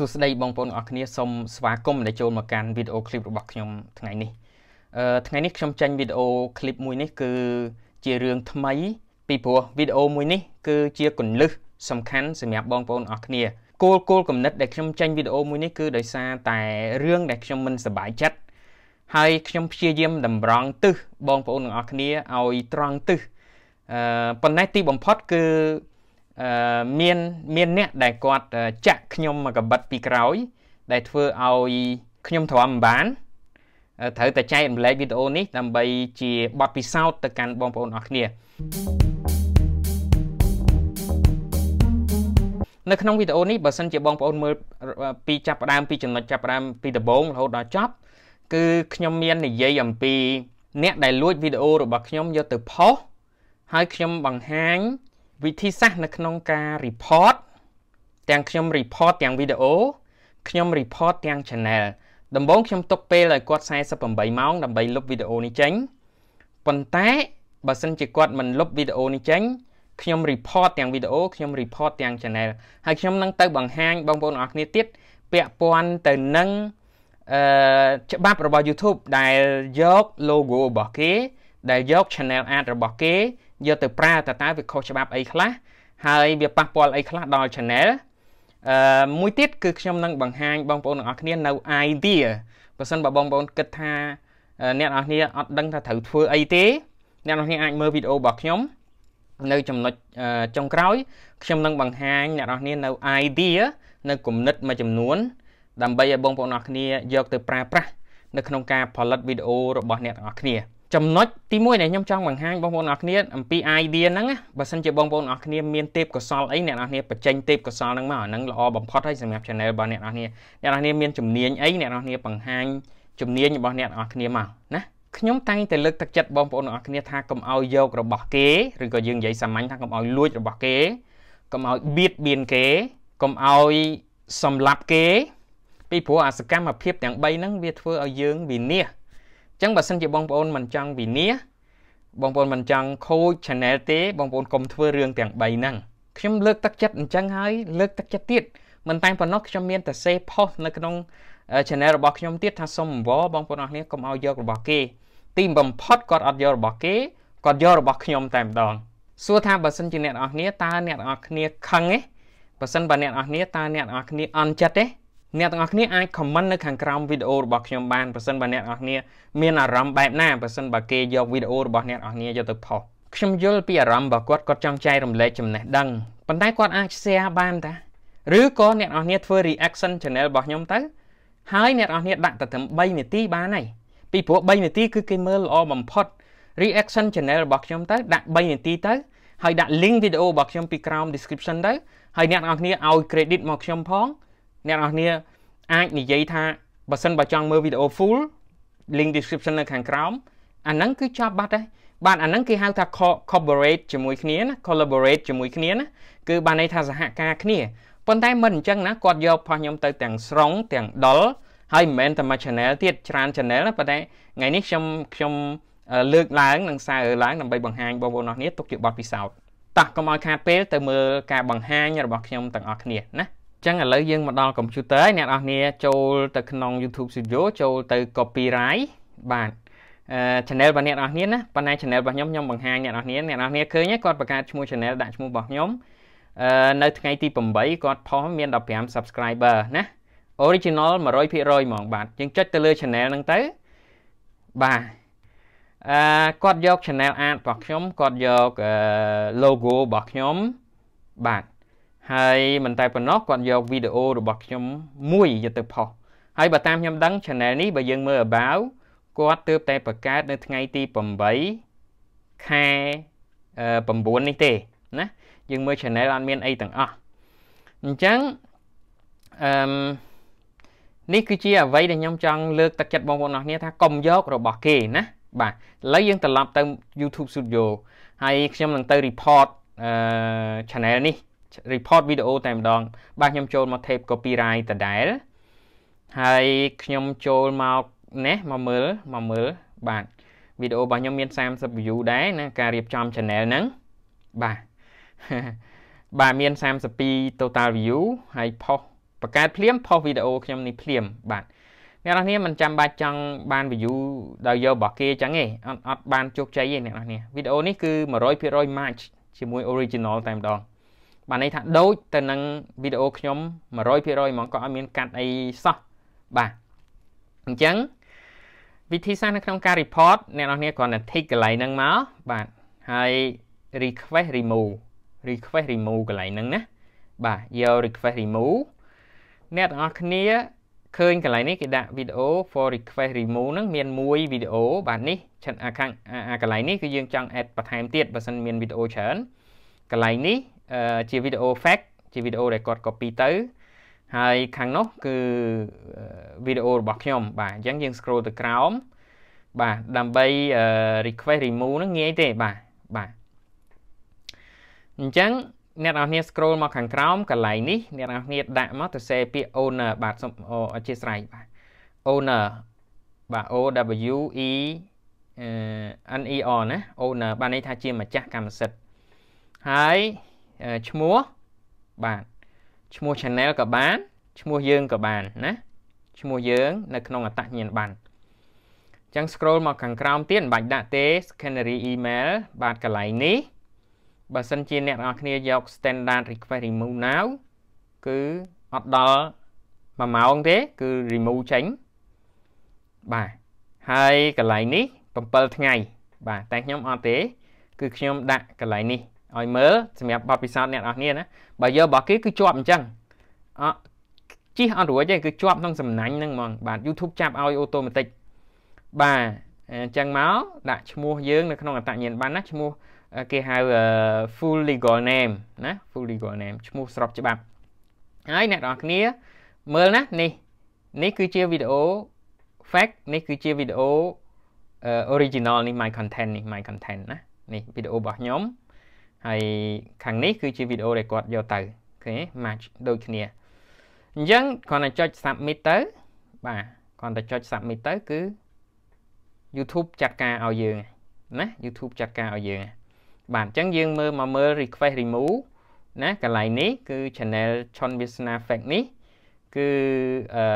សួស្តីបងប្អូនទាំងអស់គ្នាសូមស្វាគមន៍ដែលចូលមកកាន់វីដេអូឃ្លីបរបស់ខ្ញុំថ្ងៃនេះអឺថ្ងៃនេះខ្ញុំចេញវីដេអូឃ្លីបមួយនេះគឺជារឿងថ្មីពីព្រោះវីដេអូមួយនេះគឺជាគន្លឹះសំខាន់សម្រាប់បងប្អូនទាំងអស់គ្នាគោលគោលគំនិត ដែលខ្ញុំចេញវីដេអូមួយនេះគឺដោយសារតែរឿងដែលខ្ញុំមិនសប្បាយចិត្តហើយខ្ញុំព្យាយាមតម្រង់ទិសបងប្អូនទាំងអស់គ្នាឲ្យត្រង់ទិសអឺប៉ុន្តែទីបំផុតគឺមានមានអ្នកដែលគាត់ចាក់ខ្ញុំមកកបិតពីក្រោយ ដែលធ្វើឲ្យខ្ញុំទ្រាំមិនបានត្រូវតែចែករំលែកវីដេអូនេះដើម្បីជាបទពិសោធន៍ទៅកាន់បងប្អូនអស់គ្នានៅក្នុងវីដេអូនេះបើសិនជាបងប្អូនមើលពីចាប់ផ្ដើមពីចំណុចចាប់ផ្ដើមពីដំបូងរហូតដល់ចប់ គឺខ្ញុំមាននិយាយអំពីអ្នកដែលលួចវីដេអូរបស់ខ្ញុំយកទៅផុសហើយខ្ញុំបង្ហាញវិធីសាស្ត្រនៅក្នុងការ report ទាំងខ្ញុំ report ទាំងវីដេអូខ្ញុំ report ទាំង channel ដំបូងខ្ញុំទុកពេលឲ្យគាត់48ម៉ោង ដើម្បីលុបវីដេអូនេះចេញប៉ុន្តែបើសិនជាគាត់មិនលុបវីដេអូនេះចេញខ្ញុំ report ទាំងវីដេអូខ្ញុំ report ទាំង channel ហើយខ្ញុំនឹងទៅបង្ហាញបងប្អូនអរគ្នាទៀតពាក់ព័ន្ធទៅនឹងអឺច្បាប់របស់ YouTube ដែលយក logo របស់គេដែលយក channel art របស់គេយកទៅប្រើតើតើវាខុសច្បាប់អីខ្លះហើយវាប៉ះពាល់អីខ្លះដល់ channel អឺមួយទៀតគឺខ្ញុំនឹងបង្ហាញបងប្អូនទាំងអស់គ្នានៅ idea បើសិនបើបងប្អូនគិតថាអ្នកនរគ្នាអត់ដឹងថាត្រូវធ្វើអីទេអ្នកនរគ្នាអាចមើលវីដេអូរបស់ខ្ញុំ នៅចំណុចចុងក្រោយខ្ញុំនឹងបង្ហាញអ្នកនរគ្នានៅ idea នៅគំនិតមួយចំនួន ដើម្បីឲ្យបងប្អូនអរគ្នាយកទៅប្រើប្រាស់នៅក្នុងការផលិតវីដេអូរបស់អ្នកទាំងអស់គ្នាចំណុចទី1ដែលខ្ញុំចង់បង្ហាញបងប្អូនអរគ្នាអំពី idea ហ្នឹងណាបើសិនជាបងប្អូនអរគ្នាមានទេពកោសលអីអ្នកនរគ្នាបញ្ចេញទេពកោសលហ្នឹងមកអាហ្នឹងល្អបំផុតហើយសម្រាប់ channel របស់អ្នកនរគ្នាអ្នកនរគ្នាមានជំនាញអីអ្នកនរគ្នាបង្ហាញជំនាញរបស់អ្នកនរគ្នាមកណាខ្ញុំតែងតែលើកទឹកចិត្តបងប្អូនអរគ្នាថាកុំឲ្យយករបស់គេឬក៏យើងនិយាយសាមញ្ញថាកុំឲ្យលួចរបស់គេកុំឲ្យបៀតបៀនគេកុំឲ្យសម្លាប់គេពីព្រោះអាសកម្មភាពទាំង3ហ្នឹងវាធ្វើឲ្យយើងវិនាសចឹងបើសិនជាបងប្អូនមិនចង់វិនាសបងប្អូនមិនចង់ខូច channel ទេ បងប្អូនកុំធ្វើរឿងទាំង3ហ្នឹងខ្ញុំលើកទឹកចិត្តអញ្ចឹងហើយលើកទឹកចិត្តទៀតមិនតែប៉ុណ្ណោះខ្ញុំមានតែសេផុសនៅក្នុង channel របស់ខ្ញុំទៀតថាសុំអង្វរបងប្អូនអស់គ្នាកុំឲ្យយករបស់គេទីបំផុតគាត់អត់យករបស់គេគាត់យករបស់ខ្ញុំតែម្ដងសួរថាបើសិនជាអ្នកនរអស់គ្នាតើអ្នកនរអស់គ្នាខឹងទេបើសិនបើអ្នកនរអស់គ្នាតើអ្នកនរអស់គ្នាអន់ចិត្តទេអ្នកទាំងអស់គ្នាអាច comment នៅខាងក្រោមវីដេអូរបស់ខ្ញុំបានប្រសិនបើអ្នកទាំងអស់គ្នាមានអារម្មណ៍បែបណាប្រសិនបើគេយកវីដេអូរបស់អ្នកទាំងអស់គ្នាយកទៅផុសខ្ញុំយល់ពីអារម្មណ៍របស់គាត់គាត់ចង់ចែករំលែកចំណេះដឹងប៉ុន្តែគាត់អាច share បានតាឬក៏អ្នកទាំងអស់គ្នាធ្វើ reaction channel របស់ខ្ញុំទៅហើយអ្នកទាំងអស់គ្នាដាក់ទៅត្រឹម3នាទីបានហើយពីព្រោះ3នាទី គឺគេមើលល្អបំផុត reaction channel របស់ខ្ញុំទៅដាក់3នាទីទៅហើយដាក់ link វីដេអូរបស់ខ្ញុំពីក្រោម description ទៅហើយអ្នកទាំងអស់គ្នាឲ្យ credit មកខ្ញុំផងអ្នកនរគ្នាអាចនិយាយថាបើសិនបើចង់មើលវីដេអូ full link description នៅខាងក្រោមអាហ្នឹងគឺចប់បាត់ហើយបាទអាហ្នឹងគេហៅថា collaborate ជាមួយគ្នាណា collaborate ជាមួយគ្នាណាគឺបានន័យថាសហការគ្នាប៉ុន្តែមិនអញ្ចឹងណាគាត់យកផោះខ្ញុំទៅទាំងស្រុងទាំងដុលហើយមិនមែនតែមួយ channel ទៀតច្រើន channel ណាប៉ុន្តែថ្ងៃនេះខ្ញុំខ្ញុំលើកឡើងនិងសើឡើងដើម្បីបង្ហាញបងប្អូនអស់គ្នាទុកជាបទពិសោធន៍តោះកុំឲ្យខាតពេលទៅមើលការបង្ហាញរបស់ខ្ញុំទាំងអស់គ្នាណាចឹងឥឡូវយើងមកដល់ computer ហើយអ្នកនរគ្នា ចូលទៅក្នុង YouTube Studio ចូលទៅ copyright បាទ channel របស់អ្នកនរគ្នាណាប៉ុន្តែ channel របស់ខ្ញុំខ្ញុំបង្ហាញអ្នកនរគ្នាអ្នកនរគ្នាឃើញគាត់បង្កើតឈ្មោះ channel ដាក់ឈ្មោះរបស់ខ្ញុំនៅ ថ្ងៃទី8គាត់ផុសមាន15 subscriber ណា original 100%ហ្មងបាទយើងចុចទៅលើ channel ហ្នឹងទៅបាទអឺគាត់យក channel art របស់ខ្ញុំគាត់យក logo របស់ខ្ញុំបាទហើយមិនតែប៉ុណ្ណោះគាត់យកវីដេអូរបស់ខ្ញុំមួយយកទៅផុសហើយបើតាមខ្ញុំដឹង channel នេះបើយើងមើល about គាត់ទើបតែបង្កើតនៅថ្ងៃទី8ខែ9នេះទេណាយើងមើល channel អត់មានអីទាំងអស់អញ្ចឹងអឺនេះគឺជាអ្វីដែលខ្ញុំចង់លើកទឹកចិត្តបងប្អូនអរគ្នាថាកុំយករបស់គេណាបាទឥឡូវយើងត្រឡប់ទៅ YouTube Studio ហើយខ្ញុំនឹងទៅ report អឺ channel នេះ report វីដេអូតែម្ដង បាទខ្ញុំចូលមក tape copyright ដដែលហើយខ្ញុំចូលមកនេះមកមើលមកមើលបាទវីដេអូរបស់ខ្ញុំមាន30 view ដែរណាការរៀបចំ channel ហ្នឹងបាទបាទមាន32 total view ហើយផុសបកកើតភ្លាមផុសវីដេអូខ្ញុំនេះភ្លាមបាទអ្នកនរគ្នាមិនចាំបាច់ចង់បាន view ដោយយករបស់គេចឹងទេអត់អត់បានជោគជ័យទេអ្នកនរគ្នាវីដេអូនេះគឺ100% match ជាមួយ original តែម្ដងបានន័យថាដូចទៅនឹងវីដេអូខ្ញុំ100%ហ្មងក៏អត់មានកាត់អីសោះបាទអញ្ចឹងវិធីសាស្ត្រនៅក្នុងការ report អ្នកនរគ្នា គ្រាន់តែ tick កន្លែងហ្នឹងមកបាទហើយ request remove request remove កន្លែងហ្នឹងណាបាទយក request remove អ្នកទាំងអស់គ្នាឃើញកន្លែងនេះគេដាក់ video for request remove ហ្នឹង មានមួយ video បាទនេះឆិតអាខាងអាកន្លែងនេះគឺយើងចង់ add បន្ថែមទៀតបើសិនមាន video ច្រើនកន្លែងនេះជាវីដេអូ fact ជាវីដេអូដែលគាត់ copy ទៅហើយខាងនោះគឺវីដេអូរបស់ខ្ញុំ បាទអញ្ចឹងយើង scroll ទៅក្រោមបាទដើម្បី request remove ហ្នឹងងាយទេបាទបាទអញ្ចឹងអ្នកនរគ្នា scroll មកខាងក្រោមកន្លែងនេះអ្នកនរគ្នាដាក់មកទៅសេពាក្យ owner បាទសូមអធិស្ឋានបាទ owner បាទ O W E N E R ណា owner បានន័យថាជាម្ចាស់កម្មសិទ្ធិហើយឈ្មោះបាទឈ្មោះ channel ក៏បានឈ្មោះយើងក៏បានណាឈ្មោះយើងនៅក្នុងអត្តញ្ញាណប័ណ្ណអញ្ចឹង scroll មកខាងក្រោមទៀតមិនបាច់ដាក់ទេ secondary email បាទកន្លែងនេះបើសិនជាអ្នកនរគ្នាយក standard request remove now គឺអត់ដល់1ម៉ោងទេ គឺ remove ចេញបាទហើយកន្លែងនេះ7ថ្ងៃបាទតែខ្ញុំអត់ទេ គឺខ្ញុំដាក់កន្លែងនេះឲ្យមើលសម្រាប់បទពិសោធន៍អ្នកនរគ្នាណាបើយករបស់គេគឺជាប់អញ្ចឹងអជិះអត់រួចទេគឺជាប់ក្នុងសំណាញ់ហ្នឹងហ្មងបាទ YouTube ចាប់ឲ្យអូតូម៉ាទិកបាទអញ្ចឹងមកដាក់ឈ្មោះយើងនៅក្នុងអត្តញ្ញាណប័ណ្ណណាឈ្មោះគេហៅ full legal name ណា full legal name ឈ្មោះស្របច្បាប់ហើយអ្នកនរគ្នាមើលណានេះនេះគឺជាវីដេអូ fact នេះគឺជាវីដេអូ original នេះ my content នេះ my content ណានេះវីដេអូរបស់ខ្ញុំហើយខាងនេះគឺជាវីដេអូដែលគាត់យកទៅឃើញ match ដូចគ្នាអញ្ចឹងគ្រាន់តែចុច submit ទៅ បាទគ្រាន់តែចុច submit ទៅគឺ YouTube ចាត់ការឲ្យយើងណា YouTube ចាត់ការឲ្យយើងបាទអញ្ចឹងយើងមើលមកមើល request remove ណាកន្លែងនេះ គឺ channel ឆុនវាសនា fact នេះគឺអឺ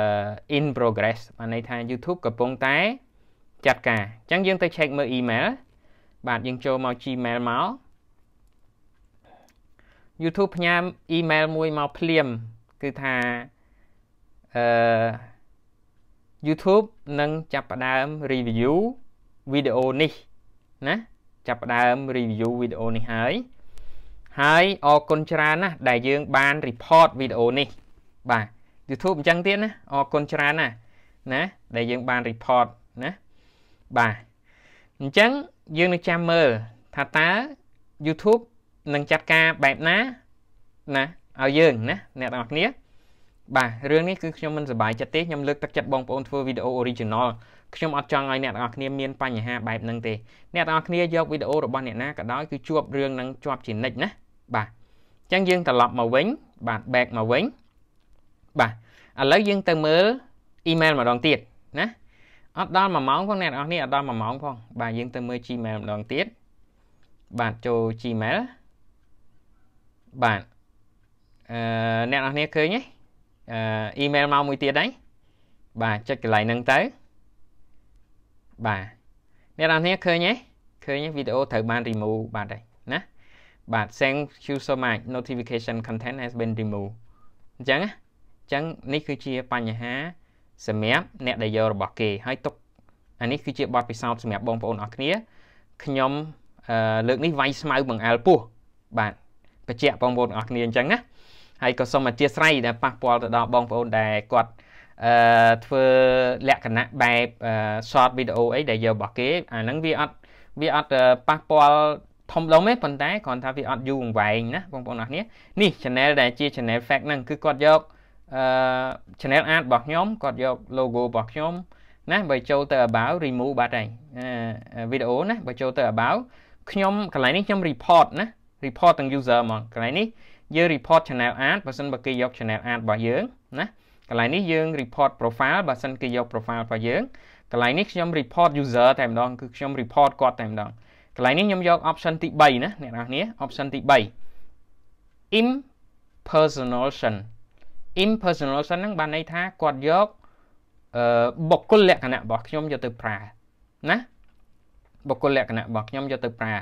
in progress បានន័យថា YouTube កំពុងតែចាត់ការអញ្ចឹងយើងទៅ check មើល email បាទយើងចូលមក Gmail មក YouTube ផ្ញើ email មួយមកភ្លាមគឺថាអឺ YouTube នឹងចាប់ផ្ដើម review វីដេអូនេះណាចាប់ផ្ដើម review វីដេអូនេះហើយហើយអរគុណច្រើនណាស់ដែលយើងបាន report វីដេអូនេះបាទ YouTube អញ្ចឹងទៀតណាអរគុណច្រើនណាស់ណាដែលយើងបាន report ណាបាទអញ្ចឹងយើងនឹងចាំមើលថាតើ YouTube នឹងចាត់ការបែបណាណាឲ្យយើងណាអ្នកទាំងអស់គ្នាបាទរឿងនេះគឺខ្ញុំមិនសប្បាយចិត្តទេខ្ញុំលើកទឹកចិត្តបងប្អូនធ្វើវីដេអូ original ខ្ញុំអត់ចង់ឲ្យអ្នកទាំងអស់គ្នាមានបញ្ហាបែបហ្នឹងទេអ្នកទាំងអស់គ្នាយកវីដេអូរបស់អ្នកណាក៏ដោយគឺជួបរឿងហ្នឹងជាប់ជានិច្ចណាបាទអញ្ចឹងយើងត្រឡប់មកវិញបាទ back មកវិញបាទឥឡូវយើងទៅមើល email ម្ដងទៀតណាអត់ដល់1ម៉ោងផងអ្នកទាំងអស់គ្នាអត់ដល់1ម៉ោងផងបាទយើងទៅមើល Gmail ម្ដងទៀតបាទចូល Gmail បាទអឺអ្នកនរគ្នាឃើញទេអឺអ៊ីមែលមកមួយទៀតហើយបាទចុចកន្លែងហ្នឹងទៅបាទអ្នកនរគ្នាឃើញទេឃើញវីដេអូត្រូវបាន remove បាទហើយណា បាទ thank you so much notification content has been removed អញ្ចឹងណាអញ្ចឹងនេះគឺជាបញ្ហាសម្រាប់អ្នកដែលយករបស់គេ ហើយទុកអានេះគឺជាបទពិសោធន៍សម្រាប់បងប្អូនអរគ្នាខ្ញុំលើកនេះវាយស្មៅបង្អែលពោះបាទបញ្ជាក់បងប្អូនទាំងអស់គ្នាអញ្ចឹងណាហើយក៏សូមអធិស្ឋានដែលប៉ះពាល់ទៅដល់បងប្អូនដែលគាត់អឺធ្វើលក្ខណៈបែប short video អីដែលយករបស់គេអាហ្នឹងវាអត់វាអត់ប៉ះពាល់ធំដុំទេប៉ុន្តែគ្រាន់ថាវាអត់យូរអង្វែងណាបងប្អូនអរគ្នានេះ channel ដែលជា channel fact ហ្នឹងគឺគាត់យកអឺ channel art របស់ខ្ញុំគាត់យក logo របស់ខ្ញុំណាបើចូលទៅ about remove បាត់ហើយវីដេអូណាបើចូលទៅ about ខ្ញុំកន្លែងនេះខ្ញុំ report ណា report ទាំង user ហ្មងកន្លែងនេះយើង report channel ad បើសិនបើគេយក channel ad របស់យើងណាកន្លែងនេះយើង report profile បើសិនគេយក profile របស់យើងកន្លែងនេះខ្ញុំ report user តែម្ដងគឺខ្ញុំ report គាត់តែម្ដងកន្លែងនេះខ្ញុំយក option ទី3ណាអ្នកនរគ្នា option ទី3 impersonation impersonation ហ្នឹងបានន័យថាគាត់យកអឺបុគ្គលលក្ខណៈរបស់ខ្ញុំយកទៅប្រើណាបុគ្គលលក្ខណៈរបស់ខ្ញុំយកទៅប្រើ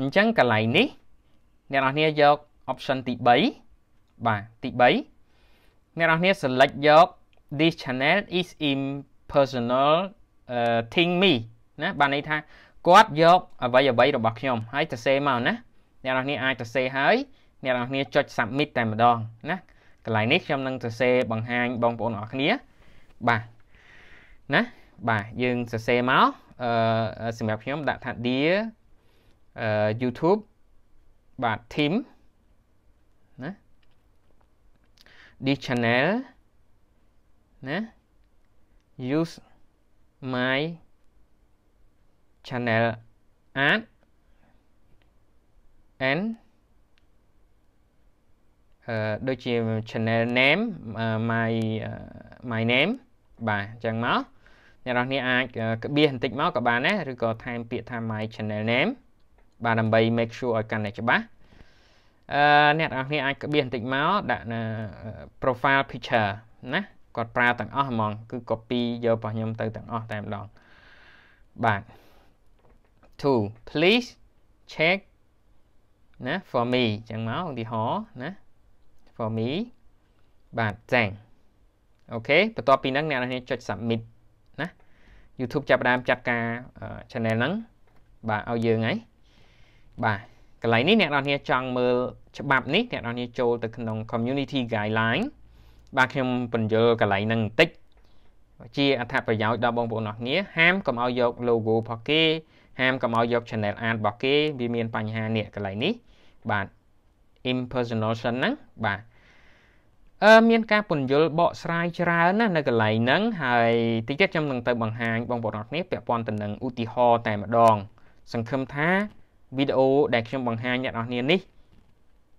អញ្ចឹងកន្លែងនេះអ្នកនរគ្នាយក option ទី3បាទទី3អ្នកនរគ្នា select យក this channel is impersonal uh, thing me ណាបានន័យថាគាត់យកអ្វីអ្វីរបស់ខ្ញុំហើយទៅសេមកណាអ្នកនរគ្នាអាចទៅសេហើយអ្នកនរគ្នាចុច submit តែម្ដងណាកន្លែងនេះខ្ញុំនឹងសរសេរបង្ហាញបងប្អូនអរគ្នាបាទណាបាទយើងសរសេរមកអឺសម្រាប់ខ្ញុំដាក់ថា dear YouTube បាទ team ណា this channel ណា use my channel art and ដូចជា channel name my my name បាទអញ្ចឹងមកអ្នកនរគ្នាអាចក្បៀសបន្តិចមកក៏បានដែរឬក៏ថែមពាក្យថា my channel name បាទដើម្បី make sure ឲ្យកាន់តែច្បាស់អឺអ្នកទាំងអស់គ្នាអាចក្បៀសបន្តិចមកដាក់នៅ profile picture ណាគាត់ប្រើទាំងអស់ហ្មងគឺ copy យករបស់ខ្ញុំទៅទាំងអស់តែម្ដងបាទ two please check ណា for me អញ្ចឹងមកឧទាហរណ៍ណា for me បាទចា៎អូខេបន្ទាប់ពីហ្នឹងអ្នកនរគ្នាចុច submit ណា YouTube ចាប់ផ្ដើមចាត់ការ channel ហ្នឹងបាទឲ្យយើងហើយបាទកន្លែងនេះអ្នកនរគ្នាចង់មើលច្បាប់នេះ អ្នកនរគ្នាចូលទៅក្នុង community guideline បាទខ្ញុំបញ្យល់កន្លែងហ្នឹងបន្តិចជាអត្ថប្រយោជន៍ដល់បងប្អូនអរគ្នាហាមកុំឲ្យយក logo របស់គេ ហាមកុំឲ្យយក channel art របស់គេវាមានបញ្ហានេះកន្លែងនេះបាទ impersonal ហ្នឹងបាទអឺមានការពន្យល់បកស្រាយច្រើនណាស់នៅកន្លែងហ្នឹងហើយតិចទៀតខ្ញុំនឹងទៅបង្ហាញបងប្អូនអរគ្នាពាក់ព័ន្ធទៅនឹងឧទាហរណ៍តែម្ដង សង្ឃឹមថាវីដេអូដែលខ្ញុំបង្ហាញអ្នកនរគ្នានេះ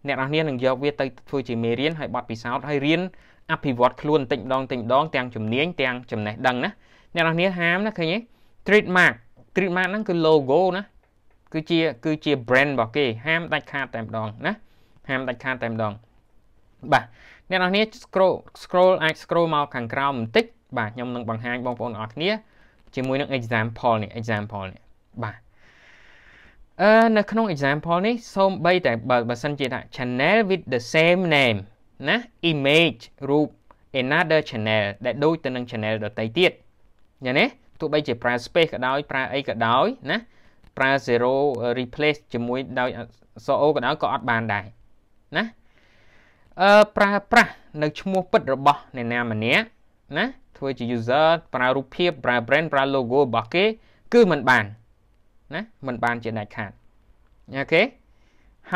អ្នកនរគ្នានឹងយកវាទៅធ្វើជាមេរៀនហើយបတ်ពិសោធន៍ហើយរៀនអភិវឌ្ឍខ្លួនតិចម្ដងតិចម្ដងទាំងជំនាញទាំងចំណេះដឹងណាអ្នកនរគ្នាហាមណាឃើញទេ trademark trademark ហ្នឹងគឺ logo ណាគឺជាគឺជា brand របស់គេហាមដាច់ខាតតែម្ដងណាហាមដាច់ខាតតែម្ដងបាទអ្នកនរគ្នា scroll scroll អាច scroll មកខាងក្រោមបន្តិចបាទខ្ញុំនឹងបង្ហាញបងប្អូនអរគ្នាជាមួយនឹង example នេះ example នេះបាទអឺនៅក្នុង example នេះសូមបីតែបើបើសិនជាថា channel with the same name ណា image រូប another channel ដែលដូចទៅនឹង channel ដទៃទៀតឃើញទេទោះបីជាប្រើ space ក៏ដោយប្រើអីក៏ដោយណាប្រើ zero replace ជាមួយដោយអក្សរ O ក៏ដោយក៏អត់បានដែរណាអឺប្រើប្រាស់នៅឈ្មោះពិតរបស់អ្នកណាម្នាក់ណាធ្វើជា user ប្រើរូបភាពប្រើ brand ប្រើ logo របស់គេគឺมันបានណាมันបានជាដាច់ខាតអូខេ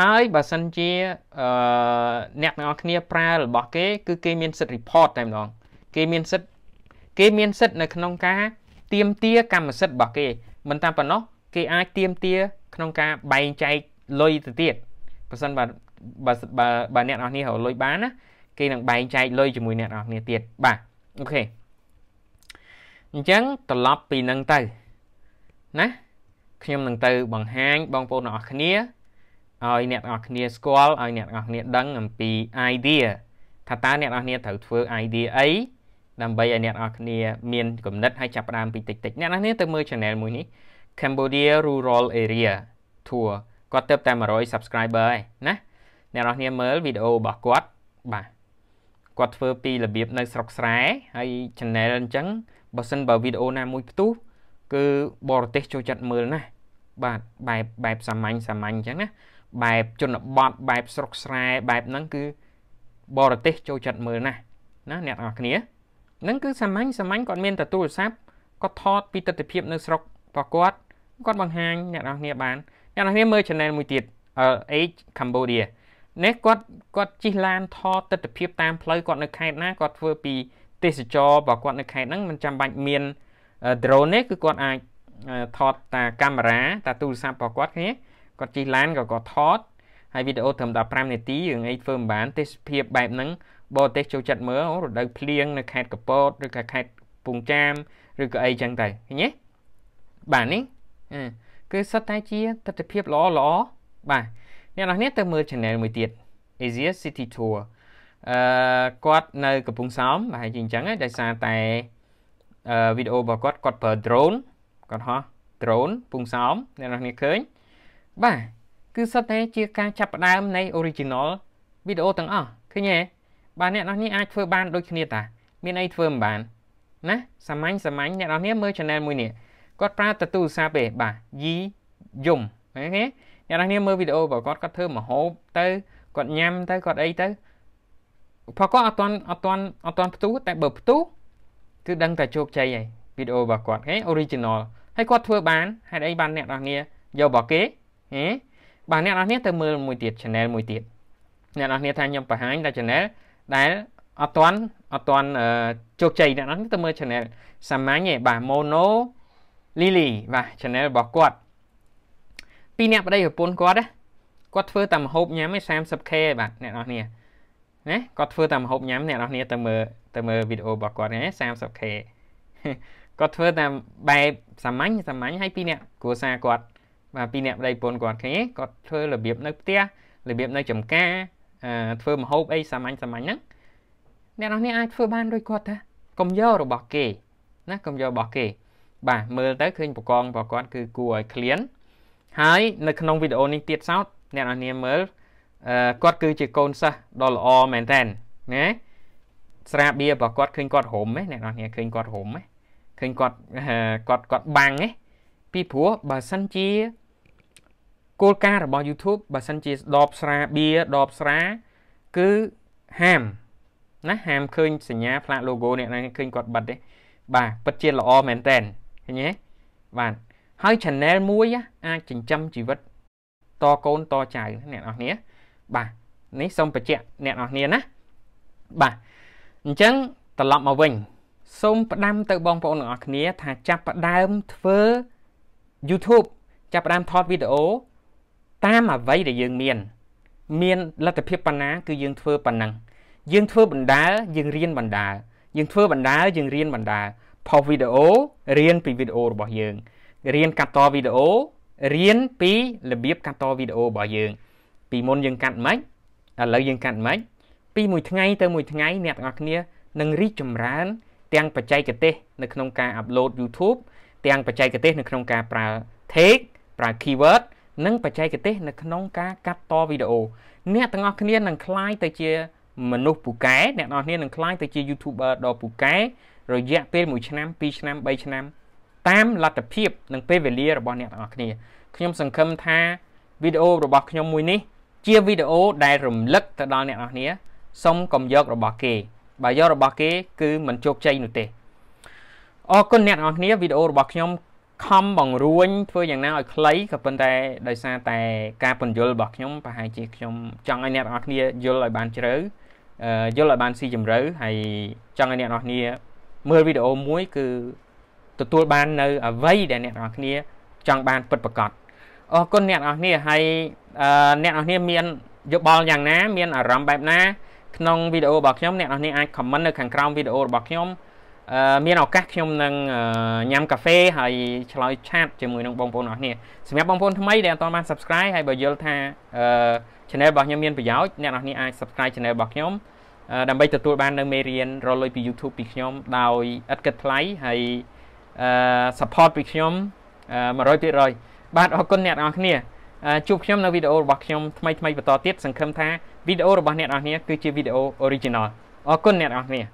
ហើយបើសិនជាអឺអ្នកទាំងអស់គ្នា ប្រើរបស់គេ គឺគេមានសិទ្ធិ report តែម្ដងគេមានសិទ្ធិគេមានសិទ្ធិនៅក្នុងការទៀមទាកម្មសិទ្ធិរបស់គេមិនតាមប៉ុណ្ណោះគេអាចទៀមទា ក្នុងការបែងចែកលុយទៅទៀតបើសិនបើបើបើអ្នកនរគ្នារលុយបានណាគេនឹងបែងចែកលុយជាមួយអ្នកនរគ្នាទៀតបាទអូខេអញ្ចឹងត្រឡប់ពីនឹងទៅណាខ្ញុំនឹងទៅបង្ហាញបងប្អូនទាំងអស់គ្នាឲ្យអ្នកទាំងអស់គ្នាស្គាល់ឲ្យអ្នកទាំងអស់គ្នាដឹងអំពី idea ថាតើអ្នកទាំងអស់គ្នាត្រូវធ្វើ idea អីដើម្បីឲ្យអ្នកទាំងអស់គ្នាមានគំនិតហើយចាប់ផ្ដើមពីតិចតិចអ្នកទាំងអស់គ្នាទៅមើល channel មួយនេះ Cambodia Rural Area Tour គាត់ទៅតែ100 subscriber ឯណាអ្នកទាំងអស់គ្នាមើលវីដេអូរបស់គាត់បាទគាត់ធ្វើពីរបៀបនៅ ស្រុកស្រែហើយ channel អញ្ចឹងបើសិនបើវីដេអូណាមួយផ្ទុះគឺបរទេសចូលចិត្តមើលណាស់បាទបែបបែបសាមញ្ញសាមញ្ញអញ្ចឹងណាបែបជនបទបែបស្រុកស្រែបែបហ្នឹងគឺបរទេសចូលចិត្តមើលណាស់ណាអ្នកទាំងអស់គ្នាហ្នឹងគឺសាមញ្ញសាមញ្ញគាត់មានតែទូរស័ព្ទគាត់ថតពីទស្សនវិជ្ជានៅស្រុករបស់គាត់គាត់បង្ហាញអ្នកទាំងអស់គ្នាបានអ្នកទាំងអស់គ្នាមើល channel មួយទៀត H Cambodia នេះគាត់គាត់ជិះឡានថតទស្សនវិជ្ជាតាមផ្លូវគាត់នៅខេត្តណាគាត់ធ្វើពីទេសចររបស់គាត់ នៅខេត្តហ្នឹងមិនចាំបាច់មាន drone ទេគឺគាត់អាចថតតាកាមេរ៉ាតាទូរស័ព្ទរបស់គាត់គ្នាគាត់ជិះឡានក៏គាត់ថត ហើយវីដេអូត្រឹម15នាទីរឿងអីធ្វើមិនបានទេសភាពបែបហ្នឹងបរទេសចូលចិត្តមើលរដូវភ្លៀងនៅខេត្តកពតឬក៏ខេត្តពុងចាមឬក៏អីចឹងទៅឃើញទេបាទនេះគឺសិតតែជាទស្សនវិជ្ជាល្អល្អបាទអ្នកនរគ្នាទៅមើល channel មួយទៀត Asia City Tour អឺគាត់នៅកំពង់សោមប្រហែលជាអញ្ចឹងដែរដោយសារតែវីដេអូរបស់គាត់គាត់ប្រើ drone កំហោះ drone ពុងសោមអ្នកនរគ្នាឃើញបាទគឺសិតតែជាការចាប់ផ្ដើមនៃ original វីដេអូទាំងអស់ឃើញទេបាទអ្នកនរគ្នាអាចធ្វើបានដូចគ្នាតាមានអីធ្វើមិនបានណាសាមញ្ញសាមញ្ញអ្នកនរគ្នាមើល channel មួយនេះគាត់ប្រើតែទូរស័ព្ទទេបាទយីយំឃើញទេអ្នកនរគ្នាមើលវីដេអូរបស់គាត់គាត់ធ្វើមហូបទៅគាត់ញ៉ាំទៅគាត់អីទៅព្រោះគាត់អត់តន់អត់តន់អត់តន់ផ្ទុះតែបើផ្ទុះគឺដឹងតែជោគជ័យហើយវីដេអូរបស់គាត់ហេ original ហើយគាត់ធ្វើបានហេតុអីបានអ្នកនរគ្នាយករបស់គេហេបាទអ្នកនរគ្នាទៅមើលមួយទៀត channel មួយទៀតអ្នកនរគ្នាថាខ្ញុំបង្ហាញតែ channel ដែលអត់តាន់អត់តាន់ជោគជ័យអ្នកនរគ្នាទៅមើល channel សាមញ្ញឯបាទ mono lily បាទ channel របស់គាត់ពីអ្នកប្តីប្រពន្ធគាត់គាត់ធ្វើតែម្ហូបញ៉ាំឯ 30k បាទអ្នកនរគ្នាណាគាត់ធ្វើតែម្ហូបញ៉ាំអ្នកនរគ្នាទៅមើលទៅមើលវីដេអូរបស់គាត់ឯ 30k គាត់ធ្វើតាមបែបសាមញ្ញសាមញ្ញឲ្យពីរអ្នកគ្រួសារគាត់បាទពីរអ្នកប្តីប្រពន្ធគាត់គ្នាគាត់ធ្វើរបៀបនៅផ្ទះរបៀបនៅ ចំការធ្វើម្ហូបអីសាមញ្ញសាមញ្ញហ្នឹងអ្នកនរនេះអាចធ្វើបានដូចគាត់ថាកុំយករបស់គេណាកុំយករបស់គេ បាទមើលទៅឃើញប្រកងរបស់គាត់គឺគួរឲ្យឃ្លាន ហើយ នៅក្នុងវីដេអូនេះទៀតសោតអ្នកនរនេះមើលគាត់គឺជាកូនសិស្សដ៏ល្អមែនតើណាស្រាបៀរបស់គាត់ឃើញគាត់រំហ៎អ្នកនរនេះឃើញគាត់រំហ៎ឃើញគាត់គាត់គាត់បាំងឯងពីព្រោះបើសិនជាគោលការណ៍របស់ YouTube បើសិនជាដបស្រាបៀដបស្រា គឺហាមណាហាមឃើញសញ្ញាផ្លាក logo នេះណាឃើញគាត់បិទទេបាទពិតជាល្អមែនតែនឃើញទេបាទហើយ channel មួយអាចចិញ្ចឹមជីវិតតកូនតចៅអ្នកនរគ្នាបាទនេះសូមបញ្ជាក់អ្នកនរគ្នាណាបាទអញ្ចឹងត្រឡប់មកវិញសូមផ្ដាំទៅបងប្អូនទាំងអស់គ្នាថាចាប់ផ្ដើមធ្វើ YouTube ចាប់ផ្ដើមថតវីដេអូតាមអ្វីដែលយើងមាន មានលទ្ធភាពប៉ុណ្ណាគឺយើងធ្វើប៉ុណ្ណឹង យើងធ្វើបណ្ដាលយើងរៀនបណ្ដាលយើងធ្វើបណ្ដាលយើងរៀនបណ្ដាលផុសវីដេអូរៀនពីវីដេអូរបស់យើងរៀនកាត់តវីដេអូរៀនពីរបៀបកាត់តវីដេអូរបស់យើង ពីមុនយើងកាត់ម៉េចឥឡូវយើងកាត់ម៉េចពីមួយថ្ងៃទៅមួយថ្ងៃអ្នកទាំងអស់គ្នានឹងរីកចម្រើនទាំងបច្ចេកទេស នៅក្នុងការ upload YouTube ទាំងបច្ចេកទេស នៅក្នុងការប្រើ tag ប្រើ keyword និងបច្ចេកទេសនៅក្នុងការកាត់តវីដេអូអ្នកទាំងអស់គ្នានឹងคล้ายទៅជា មនុស្សពូកែអ្នកទាំងអស់គ្នានឹងคล้ายទៅជា YouTuber ដ៏ពូកែរយៈពេល1ឆ្នាំ2ឆ្នាំ3ឆ្នាំតាមលទ្ធភាព និងពេលវេលារបស់អ្នកទាំងអស់គ្នាខ្ញុំសង្ឃឹមថាវីដេអូរបស់ខ្ញុំមួយនេះជាវីដេអូដែលរំលឹកទៅដល់អ្នកទាំងអស់គ្នាសូមកុំយករបស់គេបើយករបស់គេគឺមិនជោគជ័យនោះទេអរគុណអ្នកទាំងអស់គ្នា វីដេអូរបស់ខ្ញុំខំបង្រួញធ្វើយ៉ាងណាឲ្យខ្លីក៏ប៉ុន្តែដោយសារតែការពន្យល់របស់ខ្ញុំប្រហែលជាខ្ញុំចង់ឲ្យអ្នកទាំងអស់គ្នាយល់ឲ្យបានជ្រៅយល់ឲ្យបានស៊ីជម្រៅហើយចង់ឲ្យអ្នកទាំងអស់គ្នាមើលវីដេអូមួយ គឺទទួលបាននៅ អ្វី ដែលអ្នកទាំងអស់គ្នា ចង់បានពិតប្រាកដអរគុណអ្នកទាំងអស់គ្នាហើយអ្នកទាំងអស់គ្នាមានយោបល់យ៉ាងណា មានអារម្មណ៍បែបណាក្នុងវីដេអូរបស់ខ្ញុំអ្នកនរនេះអាច comment នៅខាងក្រោមវីដេអូរបស់ខ្ញុំមានឱកាសខ្ញុំនឹងញ៉ាំកាហ្វេ ហើយឆ្លើយឆាតជាមួយនឹងបងប្អូនអរគ្នាសម្រាប់បងប្អូនថ្មីដែលអត់ទាន់បាន subscribe ហើយបើយល់ថា channel របស់ខ្ញុំមានប្រយោជន៍អ្នកនរនេះអាច subscribe channel របស់ខ្ញុំដើម្បីទទួលបាននៅមេរៀនរលុយពី YouTube ពីខ្ញុំដោយឥតគិតថ្លៃហើយ support ពីខ្ញុំ100%បាទអរគុណអ្នកនរគ្នាជួបខ្ញុំនៅវីដេអូរបស់ខ្ញុំថ្មីថ្មីបន្តទៀតសង្ឃឹមថាវីដេអូរបស់អ្នកនរគ្នាគឺជាវីដេអូ original អរគុណអ្នកនរគ្នា